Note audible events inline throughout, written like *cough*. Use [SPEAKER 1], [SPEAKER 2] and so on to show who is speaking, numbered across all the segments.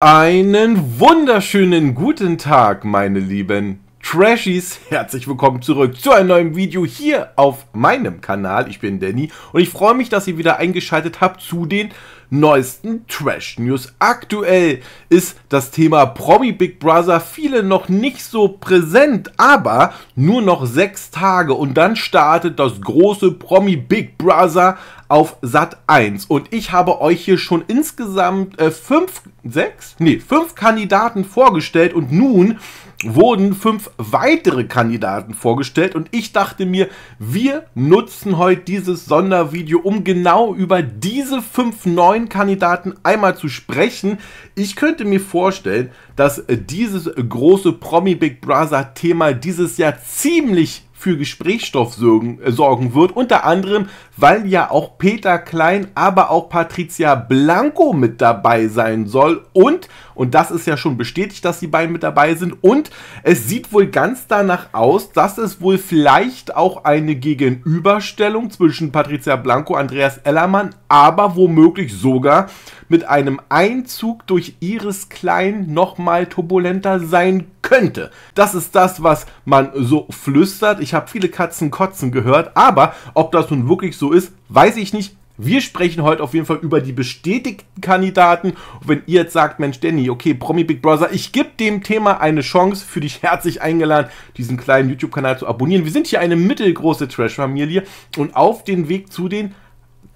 [SPEAKER 1] Einen wunderschönen guten Tag, meine Lieben. Trashies, herzlich willkommen zurück zu einem neuen Video hier auf meinem Kanal. Ich bin Danny und ich freue mich, dass ihr wieder eingeschaltet habt zu den neuesten Trash News. Aktuell ist das Thema Promi Big Brother viele noch nicht so präsent, aber nur noch sechs Tage und dann startet das große Promi Big Brother auf Sat 1. Und ich habe euch hier schon insgesamt äh, fünf, sechs? Nee, fünf Kandidaten vorgestellt und nun wurden fünf weitere Kandidaten vorgestellt und ich dachte mir, wir nutzen heute dieses Sondervideo, um genau über diese fünf neuen Kandidaten einmal zu sprechen. Ich könnte mir vorstellen, dass äh, dieses große Promi Big Brother Thema dieses Jahr ziemlich für Gesprächsstoff äh, sorgen, wird. Unter anderem, weil ja auch Peter Klein, aber auch Patricia Blanco mit dabei sein soll. Und, und das ist ja schon bestätigt, dass die beiden mit dabei sind. Und es sieht wohl ganz danach aus, dass es wohl vielleicht auch eine Gegenüberstellung zwischen Patricia Blanco, Andreas Ellermann, aber womöglich sogar mit einem Einzug durch Iris Klein nochmal turbulenter sein könnte könnte. Das ist das, was man so flüstert. Ich habe viele Katzen kotzen gehört, aber ob das nun wirklich so ist, weiß ich nicht. Wir sprechen heute auf jeden Fall über die bestätigten Kandidaten. Und wenn ihr jetzt sagt, Mensch, Danny, okay, Promi Big Brother, ich gebe dem Thema eine Chance, für dich herzlich eingeladen, diesen kleinen YouTube-Kanal zu abonnieren. Wir sind hier eine mittelgroße Trash-Familie und auf den Weg zu den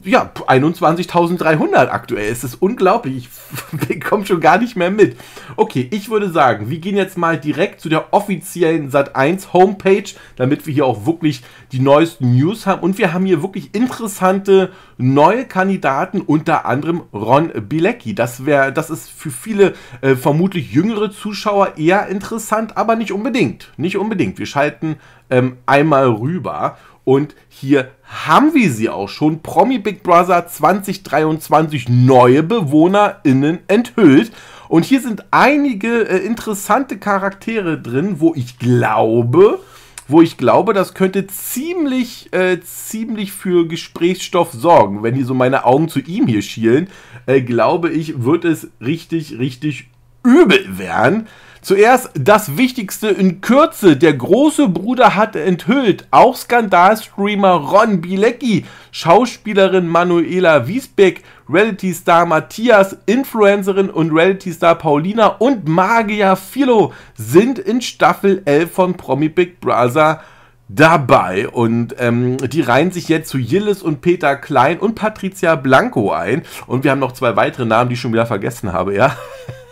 [SPEAKER 1] ja, 21.300 aktuell. Es ist unglaublich. Ich *laughs* komme schon gar nicht mehr mit. Okay, ich würde sagen, wir gehen jetzt mal direkt zu der offiziellen Sat1 Homepage, damit wir hier auch wirklich die neuesten News haben. Und wir haben hier wirklich interessante neue Kandidaten, unter anderem Ron Bilecki. Das, wär, das ist für viele äh, vermutlich jüngere Zuschauer eher interessant, aber nicht unbedingt. Nicht unbedingt. Wir schalten ähm, einmal rüber und hier haben wir sie auch schon. Promi Big Brother 2023 neue BewohnerInnen enthüllt. Und hier sind einige äh, interessante Charaktere drin, wo ich glaube, wo ich glaube, das könnte ziemlich, äh, ziemlich für Gesprächsstoff sorgen. Wenn die so meine Augen zu ihm hier schielen, äh, glaube ich, wird es richtig, richtig übel werden. Zuerst das Wichtigste in Kürze. Der große Bruder hat enthüllt. Auch Skandalstreamer Ron Bilecki, Schauspielerin Manuela Wiesbeck, Reality-Star Matthias, Influencerin und Reality-Star Paulina und Magier Philo sind in Staffel 11 von Promi Big Brother dabei. Und ähm, die reihen sich jetzt zu Jillis und Peter Klein und Patricia Blanco ein. Und wir haben noch zwei weitere Namen, die ich schon wieder vergessen habe, ja.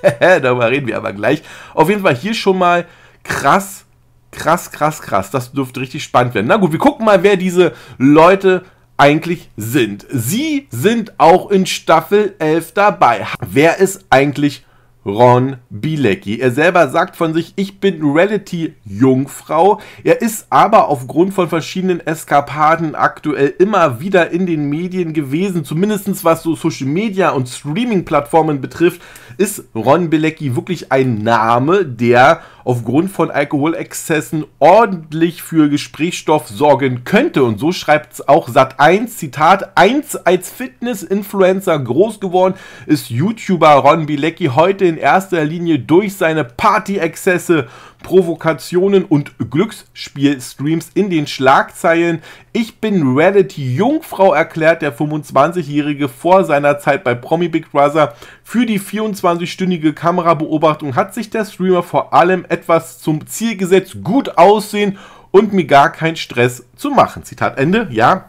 [SPEAKER 1] *laughs* Darüber reden wir aber gleich. Auf jeden Fall hier schon mal krass, krass, krass, krass. Das dürfte richtig spannend werden. Na gut, wir gucken mal, wer diese Leute eigentlich sind. Sie sind auch in Staffel 11 dabei. Wer ist eigentlich Ron Bilecki. Er selber sagt von sich, ich bin Reality-Jungfrau. Er ist aber aufgrund von verschiedenen Eskapaden aktuell immer wieder in den Medien gewesen. Zumindest was so Social Media und Streaming-Plattformen betrifft, ist Ron Bilecki wirklich ein Name, der aufgrund von Alkoholexzessen ordentlich für Gesprächsstoff sorgen könnte. Und so schreibt es auch Sat1, Zitat, 1 als Fitness-Influencer groß geworden ist YouTuber Ron Bilecki heute in erster Linie durch seine Party-Exzesse Provokationen und Glücksspiel-Streams in den Schlagzeilen. Ich bin Reality-Jungfrau, erklärt der 25-Jährige vor seiner Zeit bei Promi Big Brother. Für die 24-stündige Kamerabeobachtung hat sich der Streamer vor allem etwas zum Ziel gesetzt, gut aussehen und mir gar keinen Stress zu machen. Zitat Ende, ja.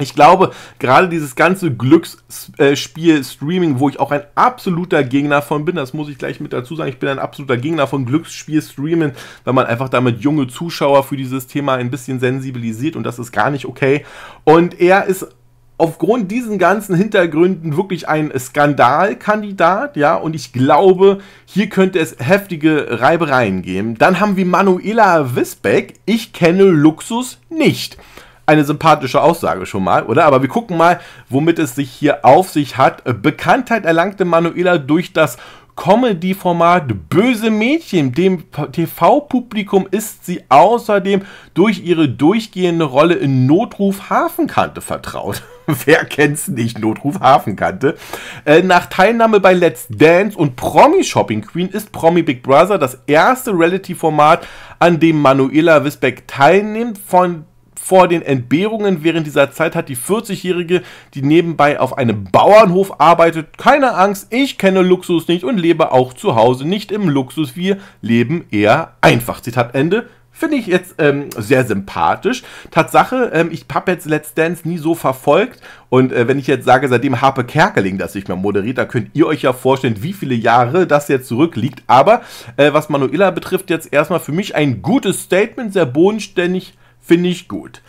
[SPEAKER 1] Ich glaube, gerade dieses ganze Glücksspiel-Streaming, äh, wo ich auch ein absoluter Gegner von bin, das muss ich gleich mit dazu sagen, ich bin ein absoluter Gegner von glücksspiel streaming weil man einfach damit junge Zuschauer für dieses Thema ein bisschen sensibilisiert und das ist gar nicht okay. Und er ist aufgrund diesen ganzen Hintergründen wirklich ein Skandalkandidat, ja, und ich glaube, hier könnte es heftige Reibereien geben. Dann haben wir Manuela Wisbeck, ich kenne Luxus nicht. Eine sympathische Aussage schon mal, oder? Aber wir gucken mal, womit es sich hier auf sich hat. Bekanntheit erlangte Manuela durch das Comedy-Format Böse Mädchen. Dem TV-Publikum ist sie außerdem durch ihre durchgehende Rolle in Notruf Hafenkante vertraut. *laughs* wer kennt's nicht, Notruf Hafenkante. Äh, nach Teilnahme bei Let's Dance und Promi Shopping Queen ist Promi Big Brother das erste Reality-Format, an dem Manuela Wisbeck teilnimmt. Von vor den Entbehrungen während dieser Zeit hat die 40-Jährige, die nebenbei auf einem Bauernhof arbeitet, keine Angst, ich kenne Luxus nicht und lebe auch zu Hause nicht im Luxus. Wir leben eher einfach. Zitat Ende. Finde ich jetzt ähm, sehr sympathisch. Tatsache, ähm, ich habe jetzt Let's Dance nie so verfolgt. Und äh, wenn ich jetzt sage, seitdem Harpe Kerkeling das nicht mehr moderiert, da könnt ihr euch ja vorstellen, wie viele Jahre das jetzt zurückliegt. Aber äh, was Manuela betrifft, jetzt erstmal für mich ein gutes Statement, sehr bodenständig, finde ich gut.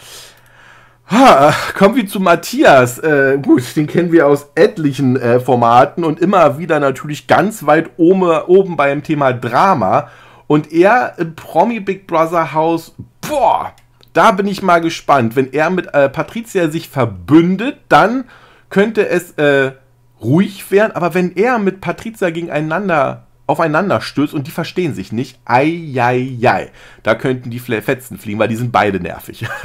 [SPEAKER 1] Ha, kommen wir zu Matthias. Äh, gut, den kennen wir aus etlichen äh, Formaten und immer wieder natürlich ganz weit oben, oben beim Thema Drama. Und er im Promi Big Brother Haus, boah, da bin ich mal gespannt. Wenn er mit äh, Patricia sich verbündet, dann könnte es äh, ruhig werden. Aber wenn er mit Patricia gegeneinander aufeinander stößt und die verstehen sich nicht, ei, ei, ei, da könnten die Fetzen fliegen, weil die sind beide nervig. *laughs*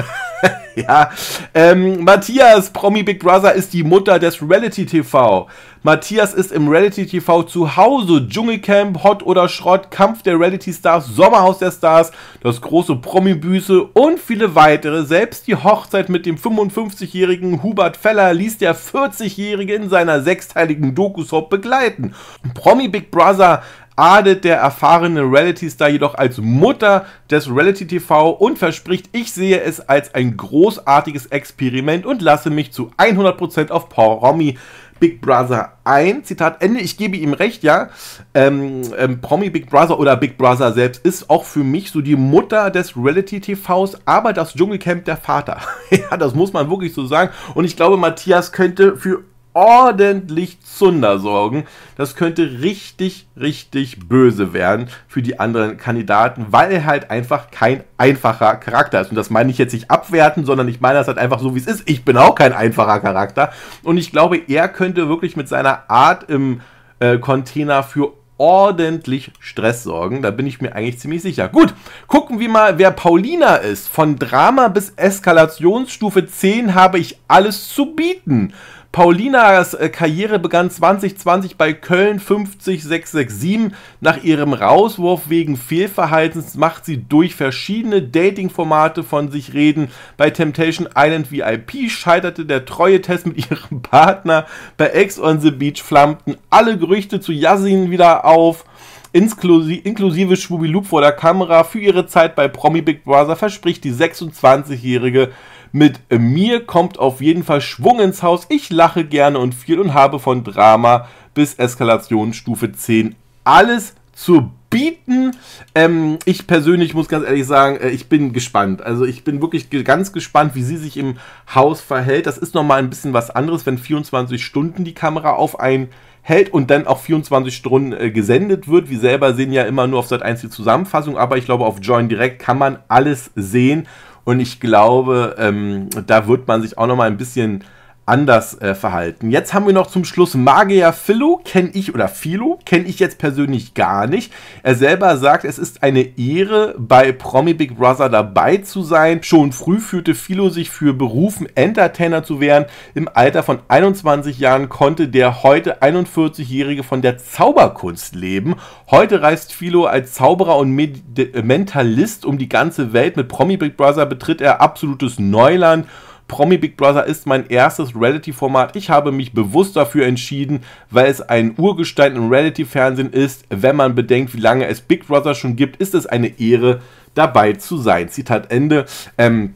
[SPEAKER 1] *laughs* ja. Ähm, Matthias, Promi Big Brother, ist die Mutter des Reality TV. Matthias ist im Reality TV zu Hause. Dschungelcamp, Hot oder Schrott, Kampf der Reality Stars, Sommerhaus der Stars, das große Promi-Büße und viele weitere. Selbst die Hochzeit mit dem 55-jährigen Hubert Feller ließ der 40-jährige in seiner sechsteiligen Dokusop begleiten. Promi Big Brother adet der erfahrene Reality-Star jedoch als Mutter des Reality-TV und verspricht, ich sehe es als ein großartiges Experiment und lasse mich zu 100% auf Paul Romy Big Brother ein. Zitat Ende, ich gebe ihm recht, ja. Ähm, ähm, Promi Big Brother oder Big Brother selbst ist auch für mich so die Mutter des Reality-TVs, aber das Dschungelcamp der Vater. *laughs* ja, das muss man wirklich so sagen. Und ich glaube, Matthias könnte für ordentlich Zunder sorgen. Das könnte richtig, richtig böse werden für die anderen Kandidaten, weil er halt einfach kein einfacher Charakter ist. Und das meine ich jetzt nicht abwerten, sondern ich meine das halt einfach so, wie es ist. Ich bin auch kein einfacher Charakter. Und ich glaube, er könnte wirklich mit seiner Art im äh, Container für ordentlich Stress sorgen. Da bin ich mir eigentlich ziemlich sicher. Gut, gucken wir mal, wer Paulina ist. Von Drama bis Eskalationsstufe 10 habe ich alles zu bieten. Paulinas äh, Karriere begann 2020 bei Köln 50667. Nach ihrem Rauswurf wegen Fehlverhaltens macht sie durch verschiedene Dating-Formate von sich reden. Bei Temptation Island VIP scheiterte der Treue-Test mit *laughs* ihrem Partner. Bei Ex on the Beach flammten alle Gerüchte zu Yasin wieder auf inklusive Schwubiloop vor der Kamera. Für ihre Zeit bei Promi Big Brother verspricht die 26-Jährige mit mir kommt auf jeden Fall Schwung ins Haus. Ich lache gerne und viel und habe von Drama bis Eskalation Stufe 10 alles zu bieten. Ähm, ich persönlich muss ganz ehrlich sagen, äh, ich bin gespannt. Also ich bin wirklich ganz gespannt, wie sie sich im Haus verhält. Das ist nochmal ein bisschen was anderes, wenn 24 Stunden die Kamera auf einen hält und dann auch 24 Stunden äh, gesendet wird. Wir selber sehen ja immer nur auf Seite 1 die Zusammenfassung, aber ich glaube, auf Join Direct kann man alles sehen und ich glaube, ähm, da wird man sich auch noch mal ein bisschen anders äh, verhalten. Jetzt haben wir noch zum Schluss Magier Philo, kenne ich oder Philo, kenne ich jetzt persönlich gar nicht. Er selber sagt, es ist eine Ehre, bei Promi Big Brother dabei zu sein. Schon früh fühlte Philo sich für berufen, Entertainer zu werden. Im Alter von 21 Jahren konnte der heute 41-Jährige von der Zauberkunst leben. Heute reist Philo als Zauberer und Med äh, Mentalist um die ganze Welt. Mit Promi Big Brother betritt er absolutes Neuland Promi Big Brother ist mein erstes Reality-Format. Ich habe mich bewusst dafür entschieden, weil es ein Urgestein im Reality-Fernsehen ist. Wenn man bedenkt, wie lange es Big Brother schon gibt, ist es eine Ehre, dabei zu sein. Zitat Ende. Ähm,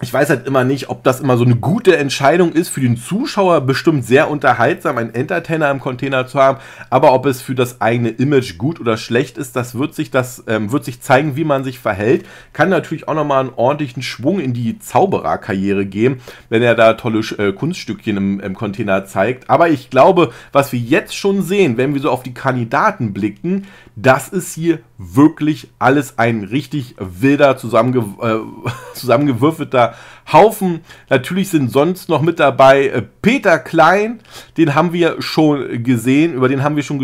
[SPEAKER 1] ich weiß halt immer nicht, ob das immer so eine gute Entscheidung ist für den Zuschauer, bestimmt sehr unterhaltsam, einen Entertainer im Container zu haben, aber ob es für das eigene Image gut oder schlecht ist, das wird sich das ähm, wird sich zeigen, wie man sich verhält. Kann natürlich auch nochmal einen ordentlichen Schwung in die Zaubererkarriere geben, wenn er da tolle äh, Kunststückchen im, im Container zeigt. Aber ich glaube, was wir jetzt schon sehen, wenn wir so auf die Kandidaten blicken, das ist hier wirklich alles ein richtig wilder, zusammenge äh, *laughs* zusammengewürfelter Haufen. Natürlich sind sonst noch mit dabei äh, Peter Klein, den haben wir schon gesehen, über den haben wir schon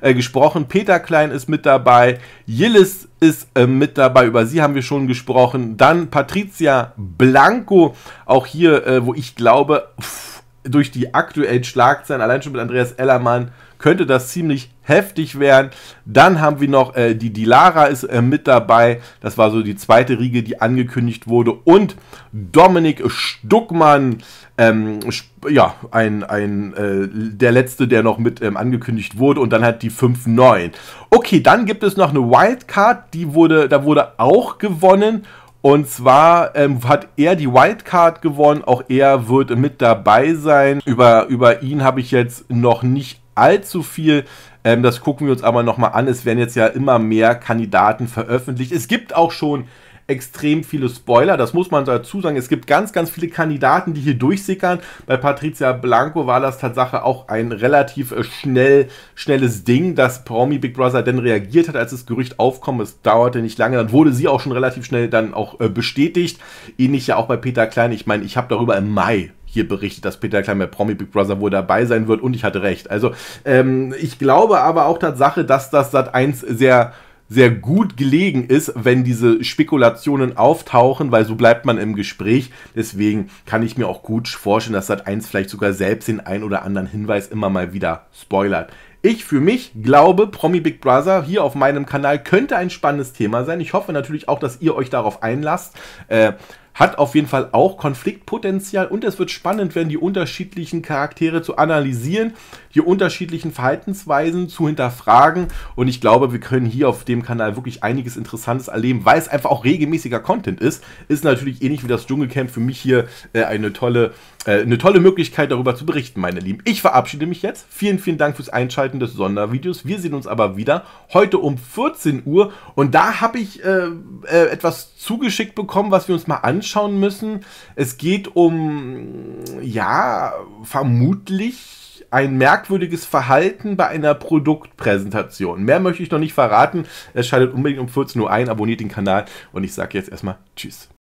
[SPEAKER 1] äh, gesprochen. Peter Klein ist mit dabei, Yillis ist äh, mit dabei, über sie haben wir schon gesprochen. Dann Patricia Blanco, auch hier, äh, wo ich glaube, pff, durch die aktuellen Schlagzeilen, allein schon mit Andreas Ellermann, könnte das ziemlich heftig werden. Dann haben wir noch äh, die Dilara ist äh, mit dabei. Das war so die zweite Riege, die angekündigt wurde. Und Dominik Stuckmann, ähm, ja, ein, ein, äh, der letzte, der noch mit ähm, angekündigt wurde. Und dann hat die 5-9. Okay, dann gibt es noch eine Wildcard, die wurde, da wurde auch gewonnen. Und zwar ähm, hat er die Wildcard gewonnen, auch er wird mit dabei sein. Über, über ihn habe ich jetzt noch nicht allzu viel. Ähm, das gucken wir uns aber nochmal an. Es werden jetzt ja immer mehr Kandidaten veröffentlicht. Es gibt auch schon extrem viele Spoiler, das muss man dazu sagen. Es gibt ganz, ganz viele Kandidaten, die hier durchsickern. Bei Patricia Blanco war das Tatsache auch ein relativ äh, schnell, schnelles Ding, dass Promi Big Brother denn reagiert hat, als das Gerücht aufkommt. Es dauerte nicht lange, dann wurde sie auch schon relativ schnell dann auch äh, bestätigt. Ähnlich ja auch bei Peter Klein. Ich meine, ich habe darüber im Mai hier berichtet, dass Peter Klein bei Promi Big Brother wohl dabei sein wird und ich hatte recht. Also ähm, ich glaube aber auch Tatsache, dass das Sat 1 sehr sehr gut gelegen ist, wenn diese Spekulationen auftauchen, weil so bleibt man im Gespräch. Deswegen kann ich mir auch gut vorstellen, dass Sat 1 vielleicht sogar selbst den ein oder anderen Hinweis immer mal wieder spoilert. Ich für mich glaube, Promi Big Brother hier auf meinem Kanal könnte ein spannendes Thema sein. Ich hoffe natürlich auch, dass ihr euch darauf einlasst. Äh, hat auf jeden Fall auch Konfliktpotenzial und es wird spannend werden, die unterschiedlichen Charaktere zu analysieren, die unterschiedlichen Verhaltensweisen zu hinterfragen. Und ich glaube, wir können hier auf dem Kanal wirklich einiges Interessantes erleben, weil es einfach auch regelmäßiger Content ist. Ist natürlich ähnlich wie das Dschungelcamp für mich hier äh, eine, tolle, äh, eine tolle Möglichkeit, darüber zu berichten, meine Lieben. Ich verabschiede mich jetzt. Vielen, vielen Dank fürs Einschalten des Sondervideos. Wir sehen uns aber wieder heute um 14 Uhr. Und da habe ich äh, äh, etwas zugeschickt bekommen, was wir uns mal anschauen anschauen müssen. Es geht um, ja, vermutlich ein merkwürdiges Verhalten bei einer Produktpräsentation. Mehr möchte ich noch nicht verraten. Es schaltet unbedingt um 14 Uhr ein, abonniert den Kanal und ich sage jetzt erstmal Tschüss.